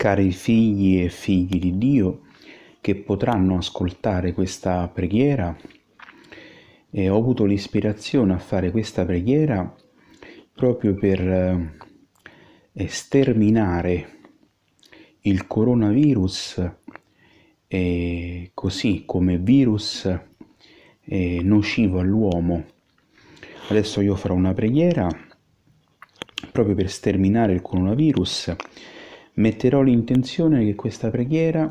cari figli e figli di Dio che potranno ascoltare questa preghiera. E ho avuto l'ispirazione a fare questa preghiera proprio per eh, sterminare il coronavirus eh, così come virus eh, nocivo all'uomo. Adesso io farò una preghiera proprio per sterminare il coronavirus Metterò l'intenzione che questa preghiera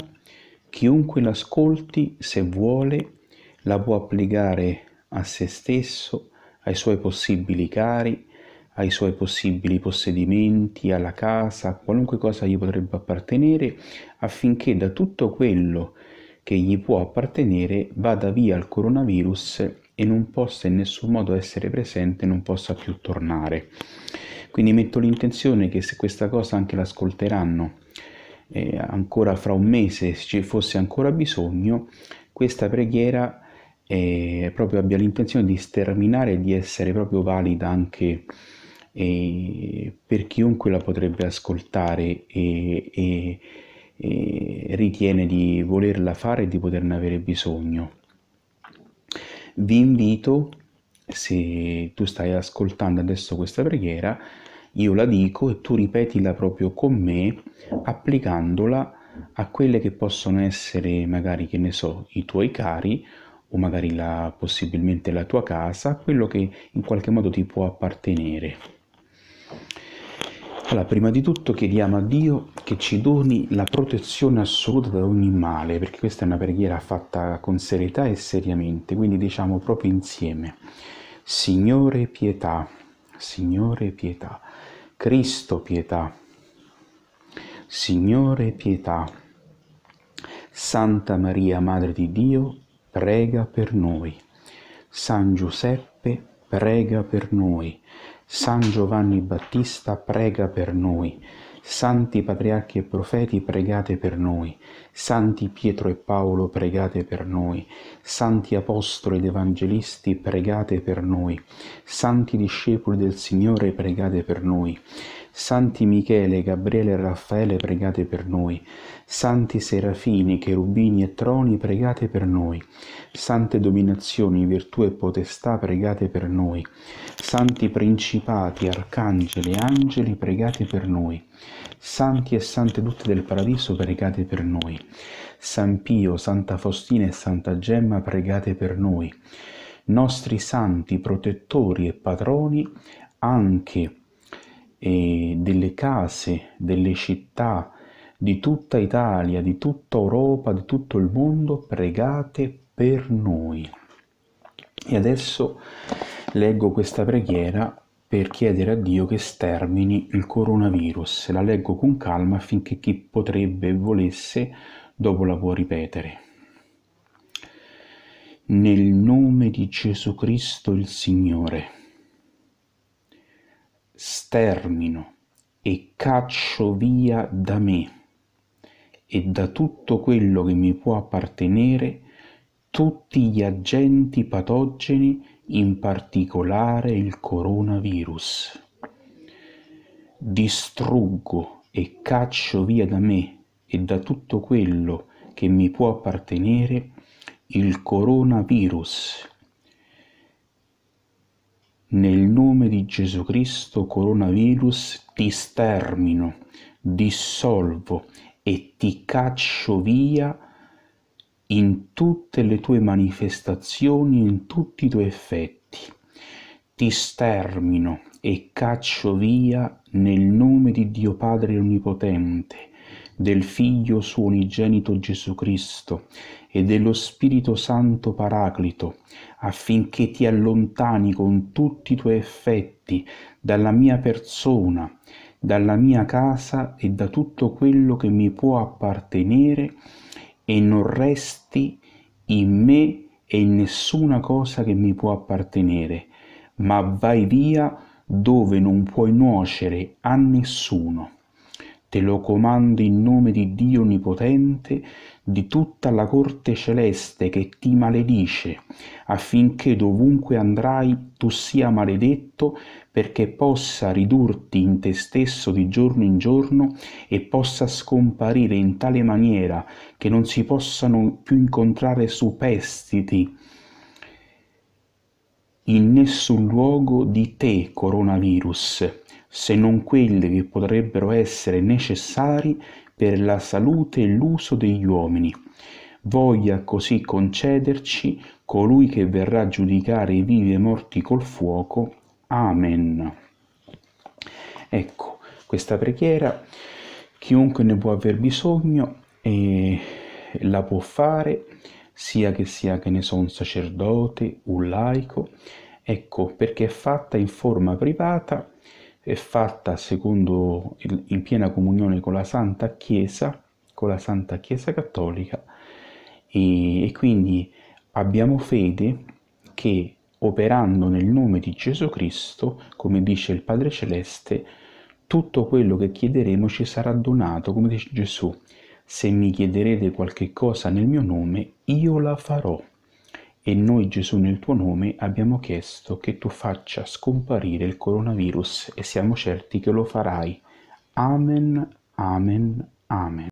chiunque l'ascolti, se vuole, la può applicare a se stesso, ai suoi possibili cari, ai suoi possibili possedimenti, alla casa, a qualunque cosa gli potrebbe appartenere, affinché da tutto quello che gli può appartenere vada via il coronavirus e non possa in nessun modo essere presente, non possa più tornare. Quindi metto l'intenzione che se questa cosa anche l'ascolteranno eh, ancora fra un mese, se ci fosse ancora bisogno, questa preghiera eh, proprio abbia l'intenzione di sterminare e di essere proprio valida anche eh, per chiunque la potrebbe ascoltare e, e, e ritiene di volerla fare e di poterne avere bisogno. Vi invito se tu stai ascoltando adesso questa preghiera, io la dico e tu ripetila proprio con me, applicandola a quelle che possono essere magari, che ne so, i tuoi cari o magari la, possibilmente la tua casa, quello che in qualche modo ti può appartenere. Allora, prima di tutto chiediamo a Dio che ci doni la protezione assoluta da ogni male, perché questa è una preghiera fatta con serietà e seriamente, quindi diciamo proprio insieme. Signore pietà, Signore pietà, Cristo pietà, Signore pietà, Santa Maria Madre di Dio, prega per noi. San Giuseppe, prega per noi. San Giovanni Battista, prega per noi. Santi patriarchi e profeti, pregate per noi. Santi Pietro e Paolo, pregate per noi. Santi apostoli ed evangelisti, pregate per noi. Santi discepoli del Signore, pregate per noi. Santi Michele, Gabriele e Raffaele, pregate per noi. Santi Serafini, Cherubini e Troni, pregate per noi. Sante dominazioni, virtù e potestà, pregate per noi. Santi principati, arcangeli, e angeli, pregate per noi. Santi e sante tutte del paradiso, pregate per noi. San Pio, Santa Faustina e Santa Gemma, pregate per noi. Nostri santi, protettori e patroni, anche eh, delle case, delle città, di tutta Italia, di tutta Europa, di tutto il mondo, pregate per noi. E adesso leggo questa preghiera per chiedere a Dio che stermini il coronavirus. La leggo con calma affinché chi potrebbe e volesse dopo la può ripetere. Nel nome di Gesù Cristo il Signore, stermino e caccio via da me e da tutto quello che mi può appartenere tutti gli agenti patogeni in particolare il coronavirus. Distruggo e caccio via da me e da tutto quello che mi può appartenere il coronavirus. Nel nome di Gesù Cristo, coronavirus, ti stermino, dissolvo e ti caccio via in tutte le tue manifestazioni, in tutti i tuoi effetti. Ti stermino e caccio via nel nome di Dio Padre Onnipotente, del Figlio suo unigenito Gesù Cristo e dello Spirito Santo Paraclito, affinché ti allontani con tutti i tuoi effetti dalla mia persona, dalla mia casa e da tutto quello che mi può appartenere e non resti in me e in nessuna cosa che mi può appartenere, ma vai via dove non puoi nuocere a nessuno. Te lo comando in nome di Dio Onnipotente, di tutta la corte celeste che ti maledice, affinché dovunque andrai tu sia maledetto, perché possa ridurti in te stesso di giorno in giorno e possa scomparire in tale maniera che non si possano più incontrare superstiti in nessun luogo di te, coronavirus, se non quelli che potrebbero essere necessari per la salute e l'uso degli uomini. Voglia così concederci colui che verrà a giudicare i vivi e i morti col fuoco. Amen. Ecco, questa preghiera, chiunque ne può aver bisogno, e la può fare, sia che sia, che ne so, un sacerdote, un laico, ecco, perché è fatta in forma privata è fatta secondo, in piena comunione con la Santa Chiesa, con la Santa Chiesa Cattolica e, e quindi abbiamo fede che operando nel nome di Gesù Cristo, come dice il Padre Celeste, tutto quello che chiederemo ci sarà donato, come dice Gesù. Se mi chiederete qualche cosa nel mio nome, io la farò. E noi Gesù nel tuo nome abbiamo chiesto che tu faccia scomparire il coronavirus e siamo certi che lo farai. Amen, amen, amen.